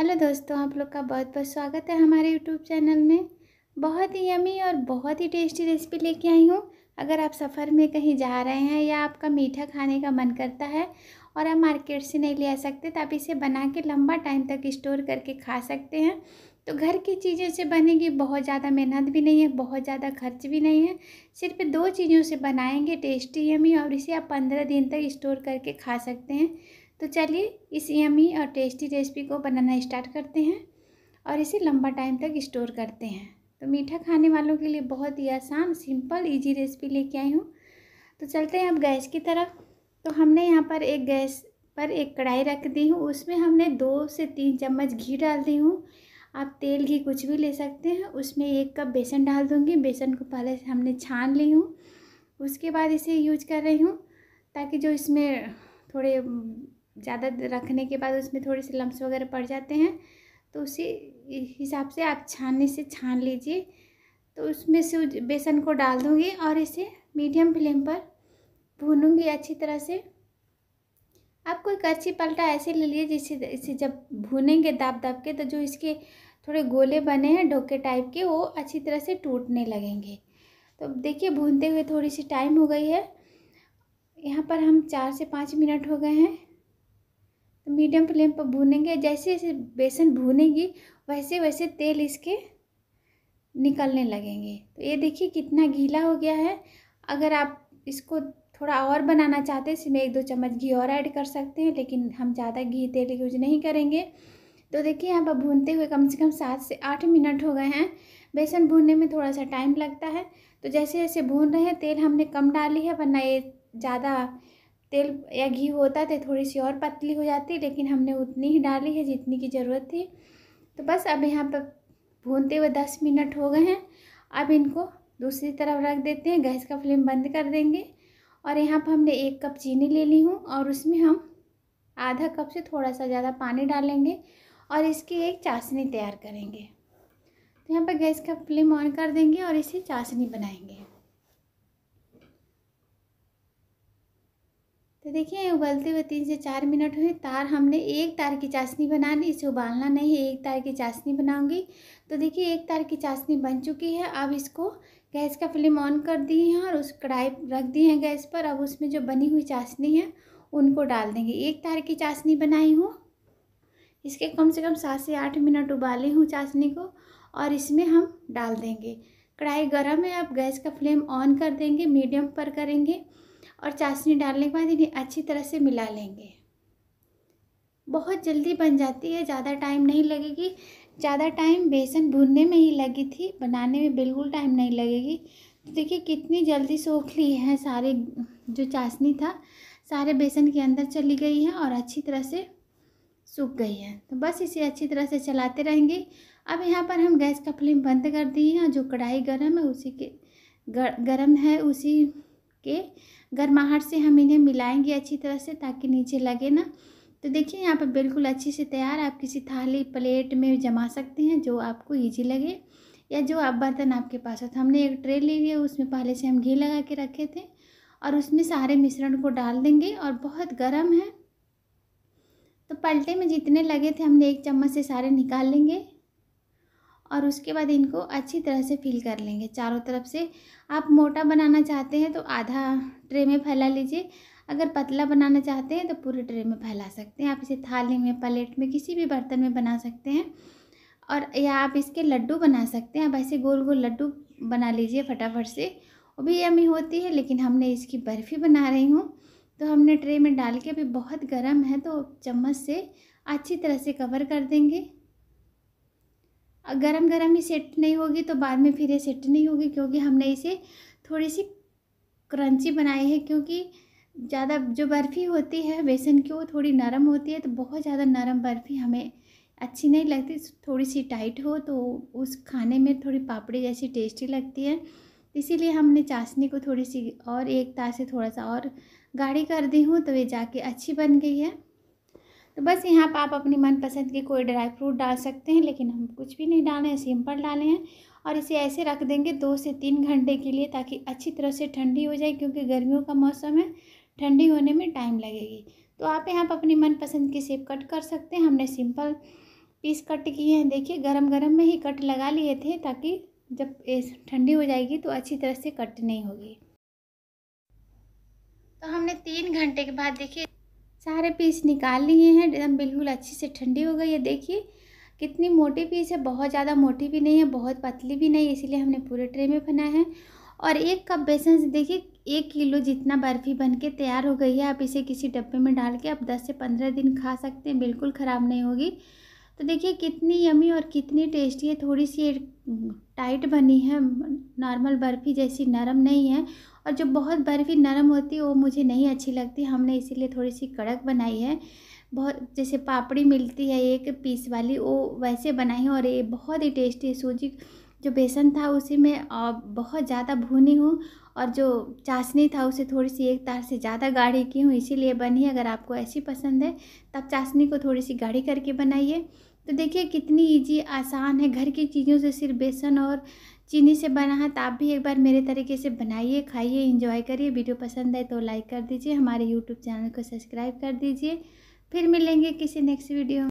hello दोस्तों आप लोग का बहुत बहुत स्वागत है हमारे यूट्यूब चैनल में बहुत ही यमी और बहुत ही टेस्टी रेसिपी लेके आई हूँ अगर आप सफ़र में कहीं जा रहे हैं या आपका मीठा खाने का मन करता है और आप मार्केट से नहीं ले आ सकते तो आप इसे बना के लंबा टाइम तक स्टोर करके खा सकते हैं तो घर की चीज़ों से बनेगी बहुत ज़्यादा मेहनत भी नहीं है बहुत ज़्यादा खर्च भी नहीं है सिर्फ दो चीज़ों से बनाएंगे टेस्टी यमी और इसे आप पंद्रह दिन तक स्टोर करके खा सकते हैं तो चलिए इस यमी और टेस्टी रेसिपी को बनाना स्टार्ट करते हैं और इसे लंबा टाइम तक स्टोर करते हैं तो मीठा खाने वालों के लिए बहुत ही आसान सिंपल इजी रेसिपी लेके आई हूँ तो चलते हैं अब गैस की तरफ तो हमने यहाँ पर एक गैस पर एक कढ़ाई रख दी हूँ उसमें हमने दो से तीन चम्मच घी डाल दी हूँ आप तेल घी कुछ भी ले सकते हैं उसमें एक कप बेसन डाल दूँगी बेसन को पहले हमने छान ली हूँ उसके बाद इसे यूज कर रही हूँ ताकि जो इसमें थोड़े ज़्यादा रखने के बाद उसमें थोड़े से लम्स वगैरह पड़ जाते हैं तो उसी हिसाब से आप छानने से छान लीजिए तो उसमें से बेसन को डाल दूँगी और इसे मीडियम फ्लेम पर भूनूँगी अच्छी तरह से आप कोई कच्ची पलटा ऐसे ले लीजिए जिससे इसे जब भूनेंगे दाब दाब के तो जो इसके थोड़े गोले बने हैं ढोके टाइप के वो अच्छी तरह से टूटने लगेंगे तो देखिए भूनते हुए थोड़ी सी टाइम हो गई है यहाँ पर हम चार से पाँच मिनट हो गए हैं तो मीडियम फ्लेम पर भूनेंगे जैसे जैसे बेसन भूनेगी वैसे वैसे तेल इसके निकलने लगेंगे तो ये देखिए कितना गीला हो गया है अगर आप इसको थोड़ा और बनाना चाहते हैं इसमें एक दो चम्मच घी और ऐड कर सकते हैं लेकिन हम ज़्यादा घी तेल यूज नहीं करेंगे तो देखिए यहाँ पर भूनते हुए कम से कम सात से आठ मिनट हो गए हैं बेसन भूनने में थोड़ा सा टाइम लगता है तो जैसे जैसे भून रहे हैं तेल हमने कम डाली है वरना ये ज़्यादा तेल या घी होता तो थोड़ी सी और पतली हो जाती लेकिन हमने उतनी ही डाली है जितनी की ज़रूरत थी तो बस अब यहाँ पर भूनते हुए दस मिनट हो गए हैं अब इनको दूसरी तरफ रख देते हैं गैस का फ्लेम बंद कर देंगे और यहाँ पर हमने एक कप चीनी ले ली हूँ और उसमें हम आधा कप से थोड़ा सा ज़्यादा पानी डालेंगे और इसकी एक चाशनी तैयार करेंगे तो यहाँ पर गैस का फ्लेम ऑन कर देंगे और इसे चाशनी बनाएंगे तो देखिए उबलते हुए तीन से चार मिनट हुए तार हमने एक तार की चाशनी बनानी इसे उबालना नहीं है एक तार की चाशनी बनाऊंगी तो देखिए एक तार की चाशनी बन चुकी है अब इसको गैस का फ्लेम ऑन कर दिए हैं और उस कढ़ाई रख दी है गैस पर अब उसमें जो बनी हुई चाशनी है उनको डाल देंगे एक तार की चाशनी बनाई हूँ इसके कम से कम सात से आठ मिनट उबाली हूँ चाशनी को और इसमें हम डाल देंगे कढ़ाई गर्म है अब गैस का फ्लेम ऑन कर देंगे मीडियम पर करेंगे और चाशनी डालने के बाद इन्हें अच्छी तरह से मिला लेंगे बहुत जल्दी बन जाती है ज़्यादा टाइम नहीं लगेगी ज़्यादा टाइम बेसन भूनने में ही लगी थी बनाने में बिल्कुल टाइम नहीं लगेगी तो देखिए कितनी जल्दी सोख ली है सारे जो चाशनी था सारे बेसन के अंदर चली गई है और अच्छी तरह से सूख गई है तो बस इसे अच्छी तरह से चलाते रहेंगे अब यहाँ पर हम गैस का फ्लेम बंद कर दिए हैं जो कढ़ाई गर्म है उसी के गर, गर्म है उसी के गर्माहट से हम इन्हें मिलाएंगे अच्छी तरह से ताकि नीचे लगे ना तो देखिए यहाँ पर बिल्कुल अच्छे से तैयार आप किसी थाली प्लेट में जमा सकते हैं जो आपको ईजी लगे या जो आप बर्तन आपके पास हो तो हमने एक ट्रे ले लिया उसमें पहले से हम घी लगा के रखे थे और उसमें सारे मिश्रण को डाल देंगे और बहुत गर्म है तो पलटे में जितने लगे थे हमने एक चम्मच से सारे निकाल लेंगे और उसके बाद इनको अच्छी तरह से फिल कर लेंगे चारों तरफ से आप मोटा बनाना चाहते हैं तो आधा ट्रे में फैला लीजिए अगर पतला बनाना चाहते हैं तो पूरे ट्रे में फैला सकते हैं आप इसे थाली में प्लेट में किसी भी बर्तन में बना सकते हैं और या आप इसके लड्डू बना सकते हैं आप ऐसे गोल गोल लड्डू बना लीजिए फटाफट से वो भी यमी होती है लेकिन हमने इसकी बर्फ़ी बना रही हूँ तो हमने ट्रे में डाल के अभी बहुत गर्म है तो चम्मच से अच्छी तरह से कवर कर देंगे गरम गरम ही सेट नहीं होगी तो बाद में फिर ये सेट नहीं होगी क्योंकि हमने इसे थोड़ी सी क्रंची बनाई है क्योंकि ज़्यादा जो बर्फ़ी होती है बेसन की वो थोड़ी नरम होती है तो बहुत ज़्यादा नरम बर्फ़ी हमें अच्छी नहीं लगती थोड़ी सी टाइट हो तो उस खाने में थोड़ी पापड़ी जैसी टेस्टी लगती है इसीलिए हमने चाशनी को थोड़ी सी और एक तार से थोड़ा सा और गाढ़ी कर दी हूँ तो ये जाके अच्छी बन गई है तो बस यहाँ पर आप अपनी मनपसंद के कोई ड्राई फ्रूट डाल सकते हैं लेकिन हम कुछ भी नहीं डाले हैं सिंपल डाले हैं और इसे ऐसे रख देंगे दो से तीन घंटे के लिए ताकि अच्छी तरह से ठंडी हो जाए क्योंकि गर्मियों का मौसम है ठंडी होने में टाइम लगेगी तो आप यहाँ पर अपनी मनपसंद की सेब कट कर सकते हैं हमने सिंपल पीस कट किए हैं देखिए गरम गरम में ही कट लगा लिए थे ताकि जब ठंडी हो जाएगी तो अच्छी तरह से कट नहीं होगी तो हमने तीन घंटे के बाद देखिए सारे पीस निकाल लिए हैं एकदम बिल्कुल अच्छी से ठंडी हो गई है देखिए कितनी मोटी पीस है बहुत ज़्यादा मोटी भी नहीं है बहुत पतली भी नहीं इसीलिए हमने पूरे ट्रे में बनाया है और एक कप बेसन से देखिए एक किलो जितना बर्फ़ी बन के तैयार हो गई है आप इसे किसी डब्बे में डाल के आप 10 से 15 दिन खा सकते हैं बिल्कुल ख़राब नहीं होगी तो देखिए कितनी यमी और कितनी टेस्टी है थोड़ी सी टाइट बनी है नॉर्मल बर्फ़ी जैसी नरम नहीं है और जो बहुत बर्फ़ी नरम होती है वो मुझे नहीं अच्छी लगती हमने इसीलिए थोड़ी सी कड़क बनाई है बहुत जैसे पापड़ी मिलती है एक पीस वाली वो वैसे बनाई है और ये बहुत ही टेस्टी है सूजी जो बेसन था उसी में बहुत ज़्यादा भूनी हूँ और जो चाशनी था उसे थोड़ी सी एक तार से ज़्यादा गाढ़ी की हूँ इसीलिए बनी अगर आपको ऐसी पसंद है तब चाशनी को थोड़ी सी गाढ़ी करके बनाइए तो देखिए कितनी इजी आसान है घर की चीज़ों से सिर्फ बेसन और चीनी से बना है तो आप भी एक बार मेरे तरीके से बनाइए खाइए इंजॉय करिए वीडियो पसंद आए तो लाइक कर दीजिए हमारे यूट्यूब चैनल को सब्सक्राइब कर दीजिए फिर मिलेंगे किसी नेक्स्ट वीडियो